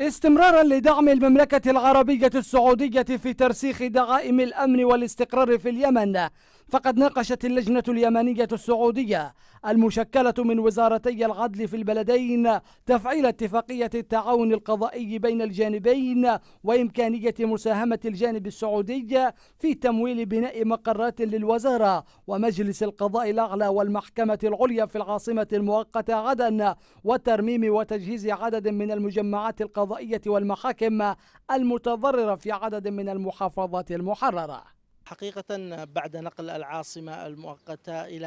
استمرارا لدعم المملكة العربية السعودية في ترسيخ دعائم الأمن والاستقرار في اليمن فقد ناقشت اللجنة اليمنية السعودية المشكلة من وزارتي العدل في البلدين تفعيل اتفاقية التعاون القضائي بين الجانبين وإمكانية مساهمة الجانب السعودي في تمويل بناء مقرات للوزارة ومجلس القضاء الأعلى والمحكمة العليا في العاصمة المؤقتة عدن وترميم وتجهيز عدد من المجمعات القضائية والمحاكم المتضررة في عدد من المحافظات المحررة حقيقة بعد نقل العاصمة المؤقتة إلى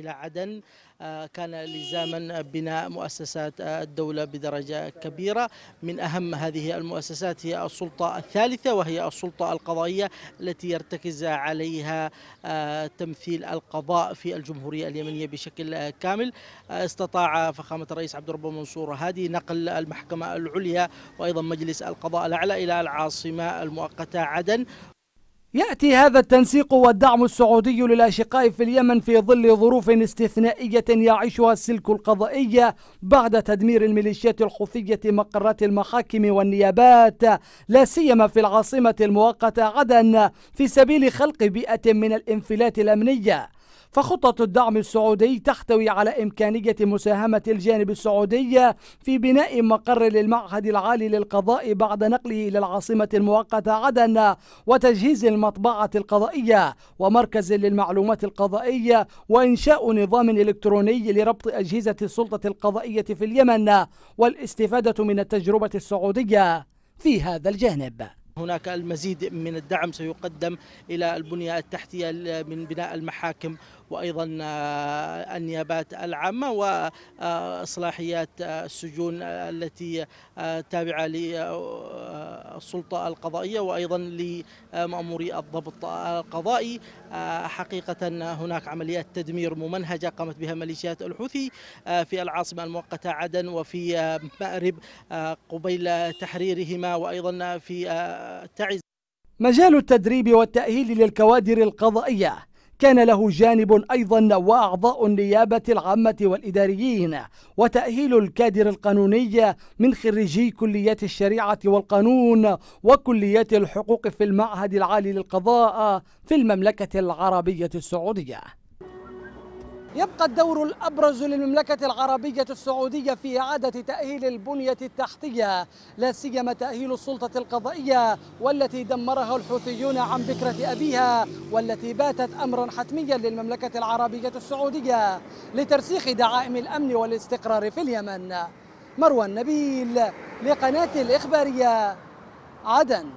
إلى عدن آه، كان لزاما بناء مؤسسات الدولة بدرجة كبيرة من أهم هذه المؤسسات هي السلطة الثالثة وهي السلطة القضائية التي يرتكز عليها آه، تمثيل القضاء في الجمهورية اليمنية بشكل كامل استطاع فخامة الرئيس عبد الرب منصور هادي نقل المحكمة العليا وأيضا مجلس القضاء الأعلى إلى العاصمة المؤقتة عدن يأتي هذا التنسيق والدعم السعودي للأشقاء في اليمن في ظل ظروف استثنائية يعيشها السلك القضائي بعد تدمير الميليشيات الحوثية مقرات المحاكم والنيابات لا سيما في العاصمة المؤقتة عدن في سبيل خلق بيئة من الانفلات الأمنية فخطة الدعم السعودي تحتوي على إمكانية مساهمة الجانب السعودي في بناء مقر للمعهد العالي للقضاء بعد نقله إلى العاصمة المؤقتة عدن وتجهيز المطبعة القضائية ومركز للمعلومات القضائية وإنشاء نظام إلكتروني لربط أجهزة السلطة القضائية في اليمن والاستفادة من التجربة السعودية في هذا الجانب هناك المزيد من الدعم سيقدم إلى البنية التحتية من بناء المحاكم وأيضا آه، النيابات العامة وإصلاحيات آه، السجون التي آه، تابعة السلطة القضائية وأيضا لمأموري الضبط القضائي آه، حقيقة هناك عمليات تدمير ممنهجة قامت بها ميليشيات الحوثي آه، في العاصمة المؤقتة عدن وفي آه، مأرب قبيل تحريرهما وأيضا في تعز مجال التدريب والتأهيل للكوادر القضائية كان له جانب أيضا وأعضاء النيابة العامة والإداريين وتأهيل الكادر القانوني من خريجي كليات الشريعة والقانون وكليات الحقوق في المعهد العالي للقضاء في المملكة العربية السعودية يبقى الدور الأبرز للمملكة العربية السعودية في إعادة تأهيل البنية التحتية لا سيما تأهيل السلطة القضائية والتي دمرها الحوثيون عن بكرة أبيها والتي باتت أمرا حتميا للمملكة العربية السعودية لترسيخ دعائم الأمن والاستقرار في اليمن مروى النبيل لقناة الإخبارية عدن